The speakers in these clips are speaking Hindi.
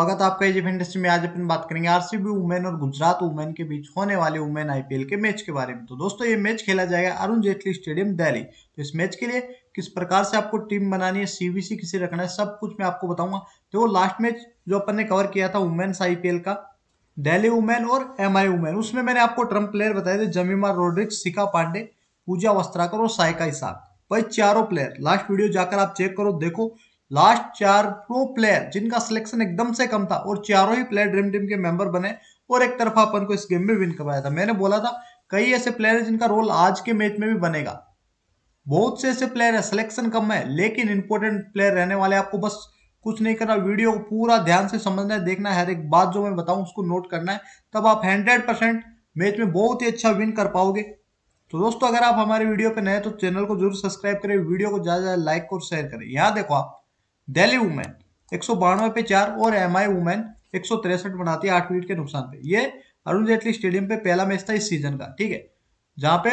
स्वागत आपका जीफ इंडस्ट्री में आज अपन बात करेंगे आरसीबी वुमेन और गुजरात वुमेन के बीच होने वाले वुमेन आईपीएल के मैच के बारे में तो दोस्तों ये मैच खेला जाएगा अरुण जेटली स्टेडियम दिल्ली तो इस मैच के लिए किस प्रकार से आपको टीम बनानी है सीवीसी किसे रखना है सब कुछ मैं आपको बताऊंगा तो लास्ट मैच जो अपन ने कवर किया था वुमेन्स आईपीएल का दिल्ली वुमेन और एम आई वुमेन उसमें मैंने आपको ट्रम्प प्लेयर बताए थे जमीमा रोड्रिक्स सिका पांडे पूजा वस्त्राकर और सायका इसाक वही चारों प्लेयर लास्ट वीडियो जाकर आप चेक करो देखो लास्ट चार प्रो प्लेयर जिनका सिलेक्शन एकदम से कम था और चारों ही प्लेयर ड्रीम टीम के मेंबर बने और एक तरफा अपन को इस गेम में विन करवाया था मैंने बोला था कई ऐसे प्लेयर है जिनका रोल आज के मैच में भी बनेगा बहुत से ऐसे प्लेयर है सिलेक्शन कम है लेकिन इंपोर्टेंट प्लेयर रहने वाले आपको बस कुछ नहीं करना वीडियो को पूरा ध्यान से समझना है देखना है हर एक बात जो मैं बताऊं उसको नोट करना है तब आप हंड्रेड परसेंट मैच में बहुत ही अच्छा विन कर पाओगे तो दोस्तों अगर आप हमारे वीडियो पे नए तो चैनल को जरूर सब्सक्राइब करें वीडियो को ज़्यादा ज़्यादा लाइक और शेयर करें यहाँ देखो आप दिल्ली वुमेन एक सौ बानवे पे चार और एम आई वुमेन एक सौ तिरसठ बनाती है आठ विकेट के नुकसान पे ये अरुण जेटली स्टेडियम पे पहला मैच था इस सीजन का ठीक है जहां पे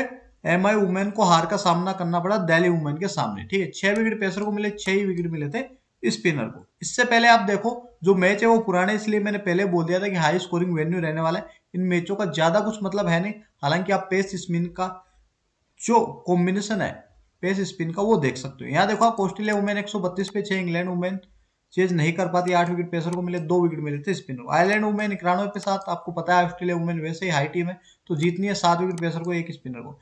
एम आई वुमेन को हार का सामना करना पड़ा दिल्ली वुमेन के सामने ठीक है छह विकेट पेसर को मिले छह ही विकेट मिले थे स्पिनर को इससे पहले आप देखो जो मैच है वो पुराने इसलिए मैंने पहले बोल दिया था कि हाई स्कोरिंग वेन्यू रहने वाला है इन मैचों का ज्यादा कुछ मतलब है नहीं हालांकि आप पेस स्पिन का जो कॉम्बिनेशन है पेस स्पिन का वो देख सकते हो यहाँ देखो आप ऑस्ट्रेलिया वुमेन बत्तीस पे छे इंग्लैंड वुमेन चेज नहीं कर पाती आठ विकेट पेसर को मिले दो विकेट मिले थे स्पिनर आयरलैंड वुमेन इक्यानवे पे साथ आपको पता है ऑस्ट्रेलिया वुमेन वैसे ही हाई टीम है तो जीतनी है सात विकेट पेसर को एक स्पिनर को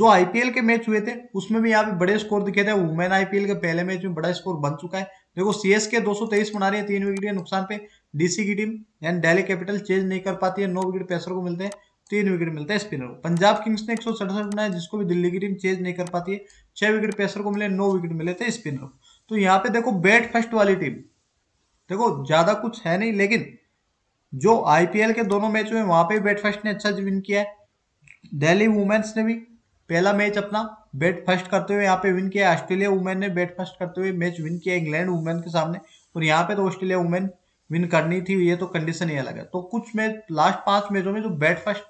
जो आईपीएल के मैच हुए थे उसमें भी यहाँ पे बड़े स्कोर दिखे थे वुमेन आईपीएल के पहले मैच में बड़ा स्कोर बन चुका है देखो सीएस के 223 बना रही है तीन विकेट के नुकसान पे डीसी की टीम यानी डेली कैपिटल चेज नहीं कर पाती है नौ विकेट पेसर को मिलते हैं तीन विकेट मिलते हैं स्पिनर को पंजाब किंग्स ने एक सौ बनाया जिसको भी दिल्ली की टीम चेज नहीं कर पाती है छह विकेट पेसर को मिले नौ विकेट मिले थे तो स्पिनर तो यहाँ पे देखो बैट फर्स्ट वाली टीम देखो ज्यादा कुछ है नहीं लेकिन जो आईपीएल के दोनों मैच हुए वहां पे बैट फर्स्ट ने अच्छा विन किया है दिल्ली वुमेन्स ने भी पहला मैच अपना बैट फर्स्ट करते हुए यहाँ पे विन किया ऑस्ट्रेलिया वुमेन ने बैट फर्स्ट करते हुए मैच विन किया इंग्लैंड वुमेन के सामने और यहाँ पे तो ऑस्ट्रेलिया वुमेन विन करनी थी ये तो कंडीशन ही अलग है तो कुछ मैच लास्ट पांच मैचों में जो बैट फर्स्ट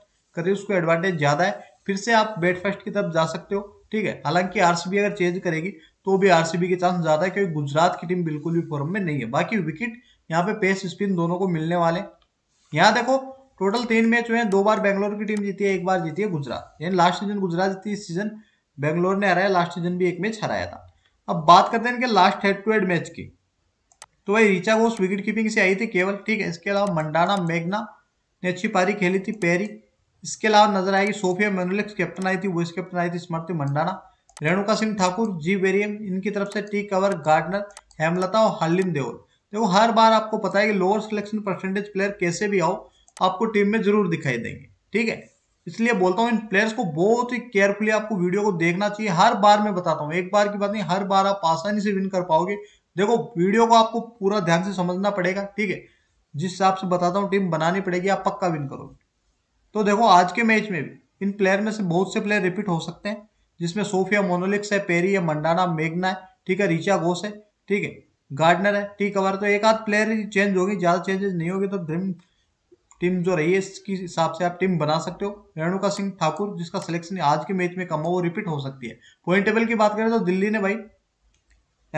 है उसको एडवांटेज ज्यादा है फिर से आप बैट फर्स्ट की तरफ जा सकते हो ठीक है हालांकि आरसीबी अगर चेंज करेगी तो भी आरसीबी के चांस ज्यादा है क्योंकि गुजरात की टीम बिल्कुल भी फॉर्म में नहीं है बाकी विकेट यहाँ पे पेस स्पिन दोनों को मिलने वाले यहाँ देखो टोटल तीन मैच हुए हैं दो बार बेंगलोर की टीम जीती है एक बार जीती है गुजरात यानी लास्ट सीजन गुजरात जीती इस सीजन बेंगलोर ने हराया लास्ट सीजन भी एक मैच हराया था अब बात करते हैं इनके last head to head match की तो भाई रिचा घोष विकेट कीपिंग से आई थी केवल ठीक है इसके अलावा मंडाना मेघना ने अच्छी पारी खेली थी पेरी इसके अलावा नजर आएगी सोफिया मेनोलिक्स कैप्टन आई थी वाइस कैप्टन आई थी स्मृति मंडाना रेणुका सिंह ठाकुर जी वेरियम इनकी तरफ से टी कवर गार्डनर हेमलता और हर्लिन देओल देखो हर बार आपको पता है कि लोअर सिलेक्शन परसेंटेज प्लेयर कैसे भी आओ आपको टीम में जरूर दिखाई देंगे ठीक है इसलिए बोलता हूँ इन प्लेयर्स को बहुत ही केयरफुली आपको वीडियो को देखना चाहिए हर बार मैं बताता हूँ एक बार की बात नहीं हर बार आप आसानी से विन कर पाओगे देखो वीडियो को आपको पूरा ध्यान से समझना पड़ेगा ठीक है जिस हिसाब से बताता हूँ टीम बनानी पड़ेगी आप पक्का विन करोगे तो देखो आज के मैच में भी इन प्लेयर में से बहुत से प्लेयर रिपीट हो सकते हैं जिसमें सोफिया मोनोलिक्स है पेरी है मंडाना मेघना है ठीक है रिचा घोष है ठीक है गार्डनर है टी कवर तो एक आध प्लेयर चेंज होगी ज़्यादा चेंजेस नहीं होगी तो ड्रीम टीम जो रही है इसके हिसाब से आप टीम बना सकते हो रेणुका सिंह ठाकुर जिसका सिलेक्शन आज के मैच में कम हो वो रिपीट हो सकती है पॉइंट टेबल की बात करें तो दिल्ली ने भाई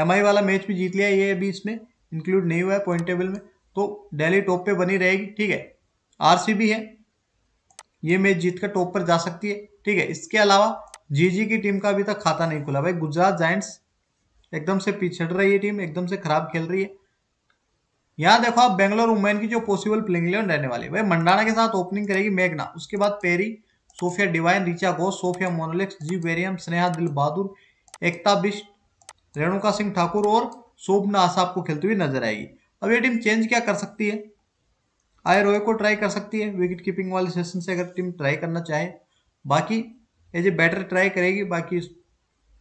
एम वाला मैच भी जीत लिया ये अभी इसमें इंक्लूड नहीं हुआ है पॉइंट टेबल में तो डेली टॉप पे बनी रहेगी ठीक है आर है ये मैच जीतकर टॉप पर जा सकती है ठीक है इसके अलावा जीजी की टीम का अभी तक खाता नहीं खुला भाई गुजरात जायंट्स एकदम से पिछड़ रही है टीम एकदम से खराब खेल रही है यहाँ देखो आप बेंगलोर वुमेन की जो पॉसिबल प्लेइंग इलेवन रहने वाले भाई मंडाना के साथ ओपनिंग करेगी मेघना उसके बाद Perry Sophia Devine Richa Ghosh Sophia Molineux G Wareham Sneha दिल बहादुर एकता बिस्ट रेणुका सिंह ठाकुर और शोभना आशा आपको खेलती हुई नजर आएगी अब ये टीम चेंज क्या कर सकती है आई रोय को ट्राई कर सकती है विकेट कीपिंग वाले सेशन से अगर टीम ट्राई करना चाहे बाकी एज ए बैटर ट्राई करेगी बाकी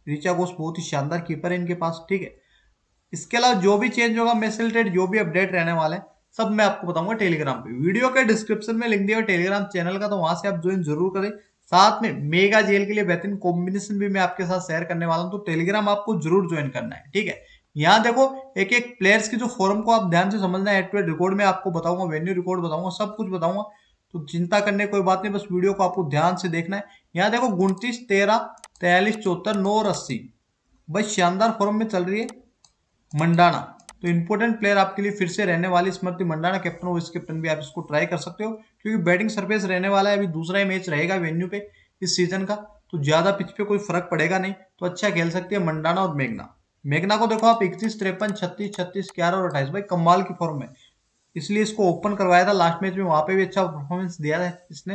रिचा घोष बहुत ही शानदार कीपर है इनके पास ठीक है इसके अलावा जो भी चेंज होगा मैसे रिलेटेड जो भी अपडेट रहने वाले हैं सब मैं आपको बताऊंगा टेलीग्राम पे वीडियो के डिस्क्रिप्शन में लिंक दिया टेलीग्राम चैनल का तो वहां से आप ज्वाइन जरूर करें साथ में मेगा जेल के लिए बेहतरीन कॉम्बिनेशन भी मैं आपके साथ शेयर करने वाला हूँ तो टेलीग्राम आपको जरूर ज्वाइन करना है ठीक है यहाँ देखो एक एक प्लेयर्स की जो फॉर्म को आप ध्यान से समझना है एटवेट रिकॉर्ड में आपको बताऊंगा वेन्यू रिकॉर्ड बताऊंगा सब कुछ बताऊंगा तो चिंता करने कोई बात नहीं बस वीडियो को आपको ध्यान से देखना है यहाँ देखो उनतीस तेरह तैयलीस चौहत्तर नौ और अस्सी बस शानदार फॉर्म में चल रही है मंडाना तो इंपॉर्टेंट प्लेयर आपके लिए फिर से रहने वाली स्मृति मंडाना कैप्टन और वाइस कैप्टन भी आप इसको ट्राई कर सकते हो क्योंकि बैटिंग सरफेस रहने वाला है अभी दूसरा ही मैच रहेगा वेन्यू पे इस सीजन का तो ज़्यादा पिच पे कोई फर्क पड़ेगा नहीं तो अच्छा खेल सकती है मंडाना और मेघना मेघना को देखो आप इकतीस तिरपन छत्तीस छत्तीस ग्यारह और अट्ठाईस भाई कमाल की फॉर्म है इसलिए इसको ओपन करवाया था लास्ट मैच में वहां पे भी अच्छा परफॉर्मेंस दिया था इसने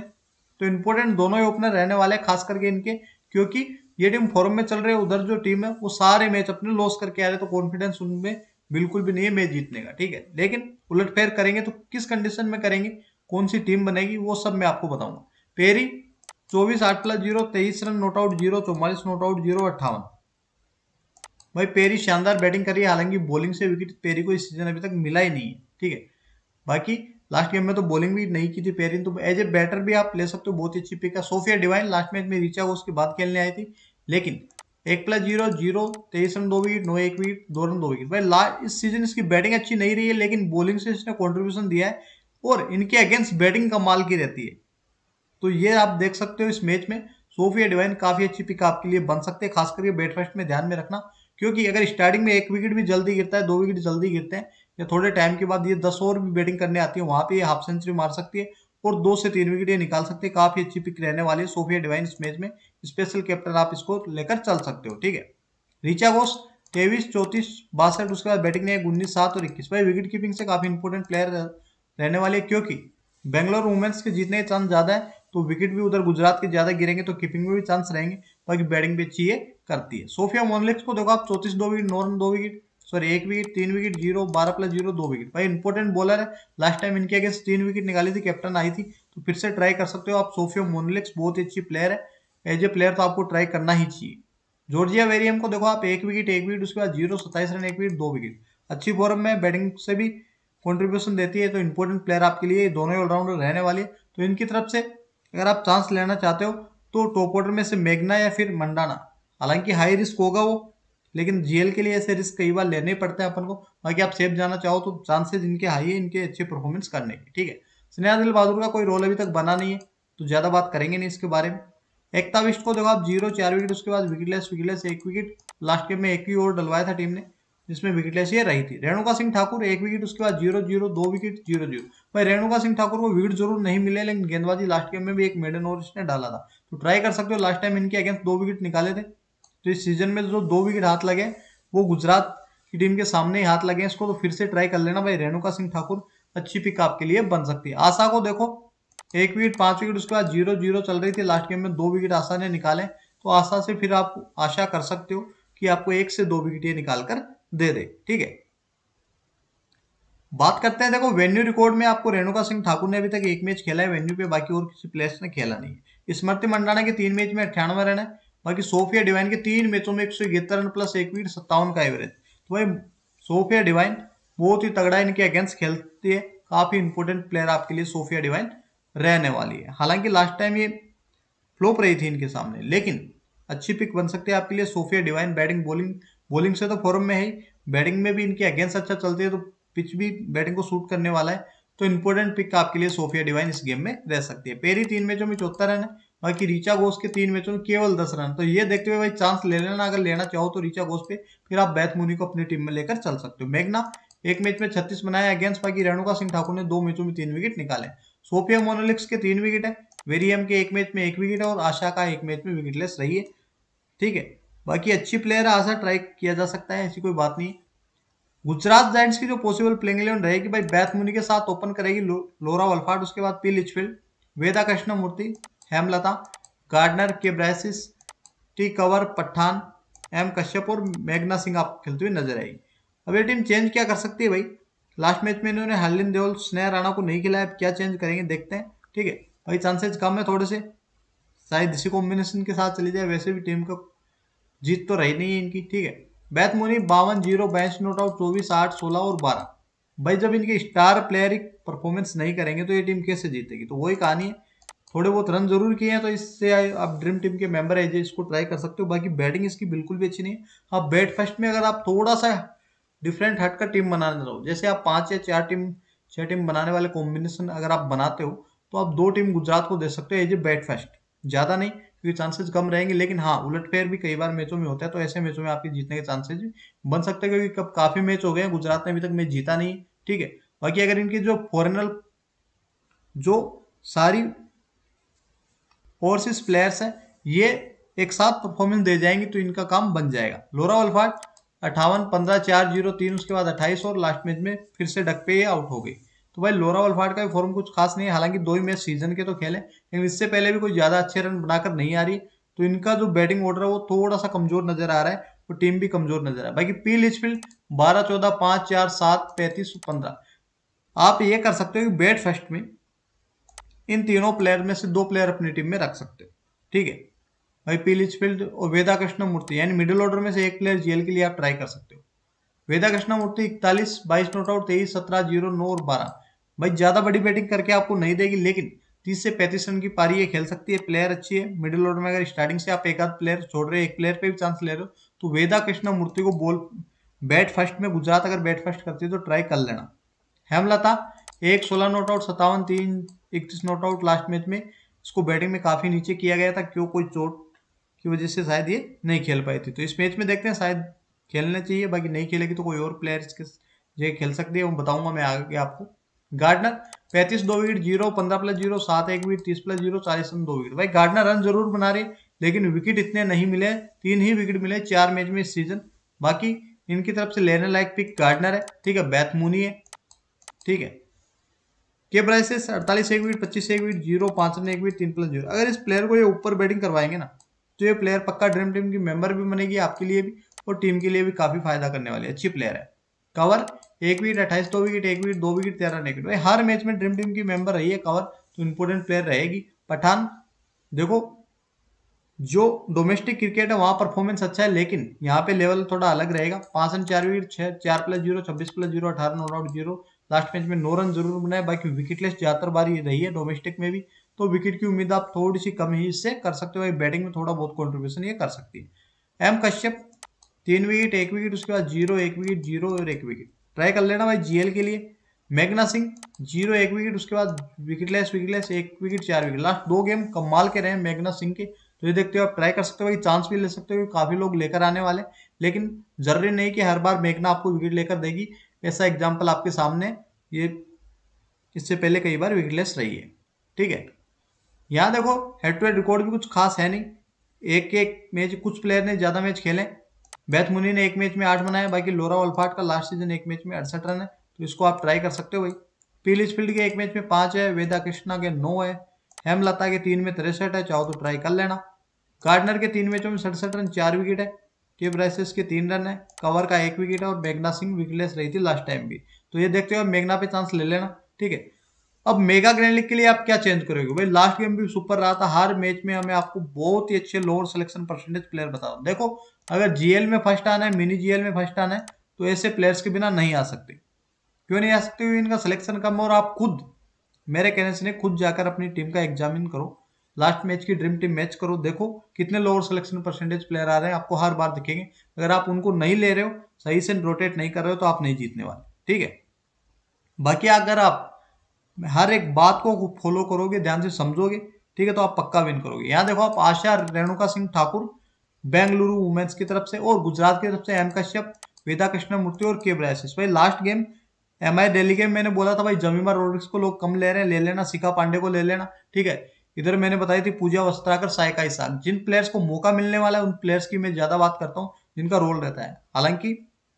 तो इम्पोर्टेंट दोनों ही ओपनर रहने वाले खास करके इनके क्योंकि ये टीम फॉर्म में चल रही है उधर जो टीम है वो सारे मैच अपने लॉस करके आ रहे तो कॉन्फिडेंस उनमें बिल्कुल भी नहीं है मैच जीतने का ठीक है लेकिन उलटफेर करेंगे तो किस कंडीशन में करेंगे कौन सी टीम बनेगी वो सब मैं आपको बताऊंगा पेरी चौबीस आठ प्लस जीरो तेईस रन नोट आउट जीरो चौवालीस नोट आउट जीरो अट्ठावन भाई पेरी शानदार बैटिंग कर रही है हालांकि बॉलिंग से विकेट पेरी को इस सीजन अभी तक मिला ही नहीं है ठीक है बाकी लास्ट गेम में तो बॉलिंग भी नहीं की थी पेरी तो एज ए बैटर भी आप ले सकते हो बहुत अच्छी पिक है सोफिया डिवाइन लास्ट मैच में हुआ उसके बाद खेलने आई थी लेकिन एक प्लस जीरो जीरो तेईस रन दो विकेट नौ एक विकेट दो रन दो विकेट भाई लास्ट इस सीजन इसकी बैटिंग अच्छी नहीं रही है लेकिन बॉलिंग से इसने कॉन्ट्रीब्यूशन दिया है और इनके अगेंस्ट बैटिंग का माल की रहती है तो ये आप देख सकते हो इस मैच में सोफिया डिवाइन काफी अच्छी पिक आपके लिए बन सकते हैं खास करके बैट फर्स्ट में ध्यान में रखना क्योंकि अगर स्टार्टिंग में एक विकेट भी जल्दी गिरता है दो विकेट जल्दी गिरते हैं या थोड़े टाइम के बाद ये दस ओवर भी बैटिंग करने आती है वहाँ पे ये हाफ सेंचुरी मार सकती है और दो से तीन विकेट ये निकाल सकते हैं काफी अच्छी पिक रहने वाली है सोफिया डिवाइन इस मैच में स्पेशल कैप्टन आप इसको लेकर चल सकते हो ठीक है रिचा घोष तेईस चौतीस बासठ उसके बाद बैटिंग है उन्नीस सात और इक्कीस भाई विकेट कीपिंग से काफी इंपॉर्टेंट प्लेयर रहने वाले हैं क्योंकि बेंगलोर वुमेन्स के जीतने के चांस ज्यादा है तो विकेट भी उधर गुजरात के ज्यादा गिरेंगे तो कीपिंग में भी चांस रहेंगे बाकी बैटिंग भी अच्छी है करती है सोफिया मोनलिक्स को देखो आप चौतीस दो विकेट नौ दो विकेट सॉरी एक विकेट तीन विकेट जीरो बारह प्लस जीरो दो विकेट भाई इंपॉर्टेंट बॉलर है लास्ट टाइम इनके अगेंस्ट तीन विकेट निकाली थी कैप्टन आई थी तो फिर से ट्राई कर सकते हो आप सोफिया मोनलिक्स बहुत ही अच्छी प्लेयर है एज ए प्लेयर तो आपको ट्राई करना ही चाहिए जॉर्जिया वेरियम को देखो आप एक विकेट एक विकेट उसके बाद जीरो सत्ताईस रन एक विकेट दो विकेट अच्छी फॉर्म में बैटिंग से भी कॉन्ट्रीब्यूशन देती है तो इंपॉर्टेंट प्लेयर आपके लिए दोनों ही ऑलराउंडर रहने वाले तो इनकी तरफ से अगर आप चांस लेना चाहते हो तो टॉप ऑर्डर में से मेघना या फिर मंडाना हालांकि हाई रिस्क होगा वो लेकिन जीएल के लिए ऐसे रिस्क कई बार लेने पड़ते हैं अपन को बाकी आप सेफ जाना चाहो तो चांसेस इनके हाई है इनके अच्छे परफॉर्मेंस करने के ठीक है स्नेहा दिल बहादुर का कोई रोल अभी तक बना नहीं है तो ज़्यादा बात करेंगे नहीं इसके बारे में एकता विश्व को देखो आप जीरो चार विकेट उसके बाद विकेटलेस विकेटलेस एक विकेट लास्ट गेम में एक ही ओवर डलवाया था टीम ने जिसमें विकेट लेस ये रही थी रेणुका सिंह ठाकुर एक विकेट उसके बाद जीरो जीरो दो विकेट जीरो जीरो भाई रेणुका सिंह ठाकुर को विकेट जरूर नहीं मिले लेकिन गेंदबाजी लास्ट गेम में भी एक मेडन ओवर इसने डाला था तो ट्राई कर सकते हो लास्ट टाइम इनके अगेंस्ट दो विकेट निकाले थे तो इस सीजन में जो दो विकेट हाथ लगे वो गुजरात की टीम के सामने ही हाथ लगे इसको तो फिर से ट्राई कर लेना भाई रेणुका सिंह ठाकुर अच्छी पिक आपके लिए बन सकती है आशा को देखो एक विकेट पांच विकेट उसके बाद जीरो जीरो चल रही थी लास्ट गेम में दो विकेट आशा ने निकाले तो आशा से फिर आप आशा कर सकते हो कि आपको एक से दो विकेट ये निकाल कर दे दे ठीक है बात करते हैं देखो वेन्यू रिकॉर्ड में आपको रेणुका सिंह ठाकुर ने अभी तक एक मैच खेला है वेन्यू पे बाकी और किसी प्लेयर्स ने खेला नहीं है स्मृति मंडाना के तीन मैच में अठानवे रन है बाकी सोफिया डिवाइन के तीन मैचों में एक सौ इकहत्तर रन प्लस एक विकेट सत्तावन का एवरेज तो भाई सोफिया डिवाइन बहुत ही तगड़ा इनके अगेंस्ट खेलती है काफ़ी इंपॉर्टेंट प्लेयर आपके लिए सोफिया डिवाइन रहने वाली है हालांकि लास्ट टाइम ये फ्लोप रही थी इनके सामने लेकिन अच्छी पिक बन सकती है आपके लिए Sophia Devine batting bowling bowling से तो फॉर्म में है ही बैटिंग में भी इनके अगेंस्ट अच्छा चलती है तो पिच भी बैटिंग को सूट करने वाला है तो इंपॉर्टेंट पिक आपके लिए सोफिया डिवाइन इस गेम में रह सकती है पेरी तीन मैचों में चौथा रन है बाकी रीचा घोष के तीन मैचों में केवल दस रन तो ये देखते हुए भाई चांस ले लेना अगर लेना चाहो तो रीचा घोष पे फिर आप बैथ मुनी को अपनी टीम में लेकर चल सकते हो मेघना एक मैच में छत्तीस बनाया अगेंस्ट बाकी रेणुका सिंह ठाकुर ने दो मैचों में तीन विकेट निकाले सोफिया मोनोलिक्स के तीन विकेट है वेरियम के एक मैच में एक विकेट है और आशा का एक मैच में विकेटलेस रही है ठीक है बाकी अच्छी प्लेयर है आशा ट्राई किया जा सकता है ऐसी कोई बात नहीं गुजरात जाइंट्स की जो पॉसिबल प्लेइंग इलेवन रहेगी भाई बैथ मुनी के साथ ओपन करेगी लो, लोरा वल्फाट उसके बाद P Litchfield Veda Krishna Murthy Hemalatha Gardner के ब्रैसिस टी कवर पठान एम कश्यप और मेघना सिंह आप खेलती हुई नजर आएगी अब ये टीम चेंज क्या कर सकती है भाई लास्ट मैच में इन्होंने हरलिन देओल स्नेह राणा को नहीं खिलाया क्या चेंज करेंगे देखते हैं ठीक है भाई चांसेज कम है थोड़े से शायद इसी कॉम्बिनेशन के साथ चली जाए वैसे भी टीम का जीत तो रही नहीं है इनकी ठीक है बैथमोनी बावन जीरो बैंस नोट आउट चौबीस आठ सोलह और बारह भाई जब इनके स्टार प्लेयर परफॉर्मेंस नहीं करेंगे तो ये टीम कैसे जीतेगी तो वही कहानी है थोड़े बहुत रन जरूर किए हैं तो इससे आप ड्रीम टीम के मेंबर है जो इसको ट्राई कर सकते हो बाकी बैटिंग इसकी बिल्कुल भी अच्छी नहीं है आप बैट फर्स्ट में अगर आप थोड़ा सा डिफरेंट हट का टीम बनाने जाओ जैसे आप पाँच या चार टीम छः टीम बनाने वाले कॉम्बिनेशन अगर आप बनाते हो तो आप दो टीम गुजरात को दे सकते हो एज ए बैट फर्स्ट ज़्यादा नहीं तो ये चांसेस कम रहेंगे लेकिन हाँ उलट भी कई बार मैचों में होता है तो ऐसे मैचों में आपके जीतने के चांसेज बन सकते हैं क्योंकि कब काफी मैच हो गए हैं गुजरात ने अभी तक मैच जीता नहीं ठीक है बाकी अगर इनके जो फॉरनर जो सारी ओवरसीज प्लेयर्स हैं ये एक साथ परफॉर्मेंस दे जाएंगे तो इनका काम बन जाएगा लोरा वल्फाट अट्ठावन पंद्रह चार जीरो तीन उसके बाद अट्ठाईस और लास्ट मैच में फिर से डक पे आउट हो गई तो भाई लोरा वलफाट का भी फॉर्म कुछ खास नहीं है हालांकि दो ही मैच सीजन के तो खेले लेकिन इससे पहले भी कोई ज़्यादा अच्छे रन बनाकर नहीं आ रही तो इनका जो बैटिंग ऑर्डर है वो थोड़ा सा कमजोर नजर आ रहा है तो टीम भी कमजोर नजर आ रहा है बाकी पी लिचफील्ड बारह चौदह पांच चार सात पैंतीस पंद्रह आप ये कर सकते हो कि बैट फर्स्ट में इन तीनों प्लेयर में से दो प्लेयर अपनी टीम में रख सकते हो ठीक है भाई पी लिचफील्ड और वेदा कृष्णमूर्ति यानी मिडिल ऑर्डर में से एक प्लेयर जेल के लिए आप ट्राई कर सकते हो वेदा कृष्णमूर्ति इकतालीस बाईस नोट आउट तेईस सत्रह जीरो नौ और बारह भाई ज़्यादा बड़ी बैटिंग करके आपको नहीं देगी लेकिन तीस से पैंतीस रन की पारी ये खेल सकती है प्लेयर अच्छी है मिडिल ऑर्डर में अगर स्टार्टिंग से आप एक आध प्लेयर छोड़ रहे एक प्लेयर पे भी चांस ले रहे हो तो वेदा कृष्णा मूर्ति को बॉल बैट फर्स्ट में गुजरात अगर बैट फर्स्ट करती है तो ट्राई कर लेना हेमलता एक सोलह नॉट आउट सत्तावन तीन इकतीस नॉट आउट लास्ट मैच में इसको बैटिंग में काफ़ी नीचे किया गया था क्यों कोई चोट की वजह से शायद ये नहीं खेल पाई थी तो इस मैच में देखते हैं शायद खेलना चाहिए बाकी नहीं खेलेगी तो कोई और प्लेयर इसके जगह खेल सकती है वो बताऊंगा मैं आगे आपको गार्डनर पैंतीस दो विकेट जीरो पंद्रह प्लस जीरो सात एक विकेट तीस प्लस जीरो चालीस रन दो विकेट भाई गार्डनर रन जरूर बना रहे लेकिन विकेट इतने नहीं मिले तीन ही विकेट मिले चार मैच में इस सीजन बाकी इनकी तरफ से लेने लायक पिक गार्डनर है ठीक है बैथमूनी है ठीक है के प्राइस है अड़तालीस एक विकेट पच्चीस एक विकेट जीरो पांच रन एक विकेट तीन प्लस जीरो अगर इस प्लेयर को ये ऊपर बैटिंग करवाएंगे ना तो ये प्लेयर पक्का ड्रीम टीम की मेंबर भी बनेगी आपके लिए भी और टीम के लिए भी काफी फायदा करने वाली अच्छी प्लेयर है कवर एक विकेट अट्ठाईस दो विकेट एक विकेट दो विकेट तेरह रन एक विकेट हर मैच में ड्रीम टीम की मेंबर रही है कवर तो इंपोर्टेंट प्लेयर रहेगी पठान देखो जो डोमेस्टिक क्रिकेट है वहां परफॉर्मेंस अच्छा है लेकिन यहाँ पे लेवल थोड़ा अलग रहेगा पांच रन चार विकेट छह चार प्लस जीरो छब्बीस प्लस जीरो अठारह no out zero last match में नौ रन जरूर बनाए बाकी विकेटलेस ज्यादातर बार ये रही है डोमेस्टिक में भी तो विकेट की उम्मीद आप थोड़ी सी कम ही इससे कर सकते हो बैटिंग में थोड़ा बहुत कॉन्ट्रीब्यूशन ये कर सकती है एम कश्यप तीन विकेट एक विकेट उसके बाद जीरो एक विकेट जीरो और एक विकेट ट्राई कर लेना भाई जीएल के लिए मेघना सिंह जीरो एक विकेट उसके बाद विकेटलेस विकेटलेस एक विकेट चार विकेट लास्ट दो गेम कमाल के रहे मेघना सिंह के तो ये देखते हो आप ट्राई कर सकते हो भाई चांस भी ले सकते हो काफ़ी लोग लेकर आने वाले लेकिन जरूरी नहीं कि हर बार मेघना आपको विकेट लेकर देगी ऐसा एग्जाम्पल आपके सामने ये इससे पहले कई बार विकेटलेस रही है ठीक है यहाँ देखो हेड टू हेड रिकॉर्ड भी कुछ खास है नहीं एक एक मैच कुछ प्लेयर ने ज़्यादा मैच खेले बैथ मुनि ने एक मैच में आठ बनाया बाकी लोरा ओल्फाट का लास्ट सीजन एक मैच में अड़सठ रन है तो इसको आप ट्राई कर सकते हो भाई फील्ड के एक मैच में पांच है वेदा कृष्णा के नौ है हेमलता के तीन में तिरसठ है चाहो तो ट्राई कर लेना गार्डनर के तीन मैचों में सड़सठ रन चार विकेट है के राइसेस के तीन रन है कवर का एक विकेट है और मेघना सिंह विकलेस रही थी लास्ट टाइम भी तो ये देखते हुए मेघना पे चांस ले लेना ठीक है अब मेगा ग्रैंड लीग के लिए आप क्या चेंज करोगे भाई लास्ट गेम भी सुपर रहा था हर मैच में हमें आपको बहुत ही अच्छे लोअर सिलेक्शन परसेंटेज प्लेयर बता बताओ देखो अगर जीएल में फर्स्ट आना है मिनी जीएल में फर्स्ट आना है तो ऐसे प्लेयर्स के बिना नहीं आ सकते क्यों नहीं आ सकते इनका सिलेक्शन कम और आप खुद मेरे कहने से नहीं खुद जाकर अपनी टीम का एग्जामिन करो लास्ट मैच की ड्रीम टीम मैच करो देखो कितने लोअर सिलेक्शन परसेंटेज प्लेयर आ रहे हैं आपको हर बार दिखेंगे अगर आप उनको नहीं ले रहे हो सही से रोटेट नहीं कर रहे हो तो आप नहीं जीतने वाले ठीक है बाकी अगर आप हर एक बात को फॉलो करोगे ध्यान से समझोगे ठीक है तो आप पक्का विन करोगे यहाँ देखो आप आशा रेणुका सिंह ठाकुर बेंगलुरु वुमेन्स की तरफ से और गुजरात की तरफ से एम कश्यप वेदा मूर्ति और के ब्राइसिस भाई last game M I Delhi game मैंने बोला था भाई जमीमा रोड्रिक्स को लोग कम ले रहे हैं ले लेना शिखा पांडे को ले लेना ठीक है इधर मैंने बताई थी पूजा वस्त्राकर सायका ईसान जिन प्लेयर्स को मौका मिलने वाला है उन प्लेयर्स की मैं ज्यादा बात करता हूँ जिनका रोल रहता है हालांकि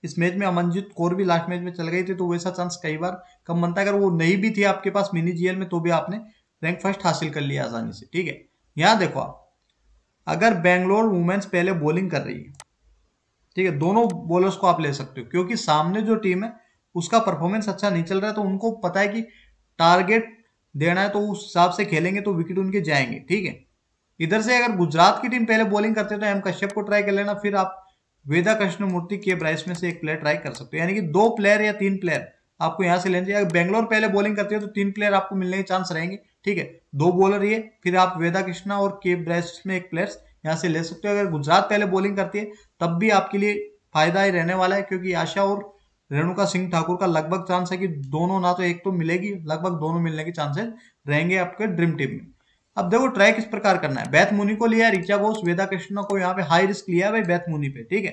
इस मैच में अमनजीत कौर भी लास्ट मैच में चल गई थी तो वैसा चांस कई बार कम बनता है अगर वो नहीं भी थी आपके पास मिनी जीएल में तो भी आपने रैंक फर्स्ट हासिल कर लिया आसानी से ठीक है यहाँ देखो आप अगर बेंगलोर वुमेन्स पहले बॉलिंग कर रही है ठीक है दोनों बॉलर्स को आप ले सकते हो क्योंकि सामने जो टीम है उसका परफॉर्मेंस अच्छा नहीं चल रहा है तो उनको पता है कि टारगेट देना है तो उस हिसाब से खेलेंगे तो विकेट उनके जाएंगे ठीक है इधर से अगर गुजरात की टीम पहले बॉलिंग करते हैं तो एम कश्यप को ट्राई कर लेना फिर आप वेदा कृष्णमूर्ति के प्राइस में से एक प्लेयर ट्राई कर सकते हो यानी कि दो प्लेयर या तीन प्लेयर आपको यहाँ से लेना चाहिए अगर बेंगलोर पहले बॉलिंग करते हो तो तीन प्लेयर आपको मिलने के चांस रहेंगे ठीक है दो बॉलर ये फिर आप वेदा कृष्णा और के ब्राइस में एक प्लेयर्स यहाँ से ले सकते हो अगर गुजरात पहले बॉलिंग करती है तब भी आपके लिए फायदा ही रहने वाला है क्योंकि आशा और रेणुका सिंह ठाकुर का लगभग चांस है कि दोनों ना तो एक तो मिलेगी लगभग दोनों मिलने के चांसेस रहेंगे आपके ड्रीम टीम में अब देखो ट्राई किस प्रकार करना है बैथ मुनि को लिया रिचा घोष वेदा कृष्णा को यहाँ पे हाई रिस्क लिया है भाई बैथ मुनि पे ठीक है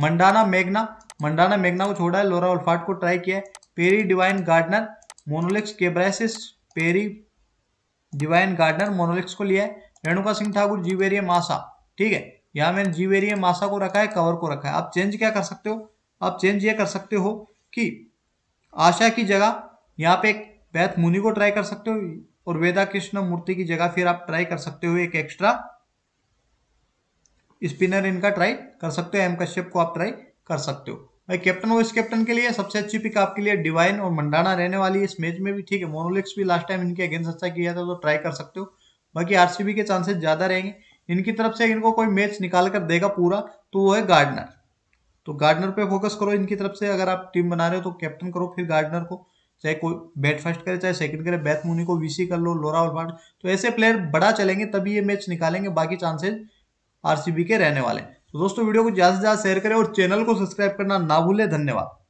मंडाना मेघना मंडाना मेघना को छोड़ा है लोरा उल्फाट को ट्राई किया है पेरी डिवाइन गार्डनर मोनोलिक्स केब्राइसिस पेरी डिवाइन गार्डनर मोनोलिक्स को लिया है रेणुका सिंह ठाकुर जीवेरिय मासा ठीक है यहाँ मैंने जीवेरिय मासा को रखा है कवर को रखा है आप चेंज क्या कर सकते हो आप चेंज ये कर सकते हो कि आशा की जगह यहाँ पे बैथ मुनि को ट्राई कर सकते हो और वेदा कृष्ण मूर्ति की जगह फिर आप ट्राई कर सकते हो एक एक्स्ट्रा स्पिनर इनका ट्राई कर सकते हो एम कश्यप को आप ट्राई कर सकते हो भाई कैप्टन वाइस कैप्टन के लिए सबसे अच्छी पिक आपके लिए डिवाइन और मंडाना रहने वाली है इस मैच में भी ठीक है मोनोलिक्स भी लास्ट टाइम इनके अगेंस्ट अच्छा किया था तो ट्राई कर सकते हो बाकी आरसीबी के चांसेस ज्यादा रहेंगे इनकी तरफ से इनको कोई मैच निकाल कर देगा पूरा तो वो है गार्डनर तो गार्डनर पे फोकस करो इनकी तरफ से अगर आप टीम बना रहे हो तो कैप्टन करो फिर गार्डनर को चाहे कोई बैट फर्स्ट करे चाहे सेकंड करे बैथ मुनी को वीसी कर लो लोरा और भाट तो ऐसे प्लेयर बड़ा चलेंगे तभी ये मैच निकालेंगे बाकी चांसेज आरसीबी के रहने वाले तो दोस्तों वीडियो को ज़्यादा से ज़्यादा शेयर करें और चैनल को सब्सक्राइब करना ना भूलें धन्यवाद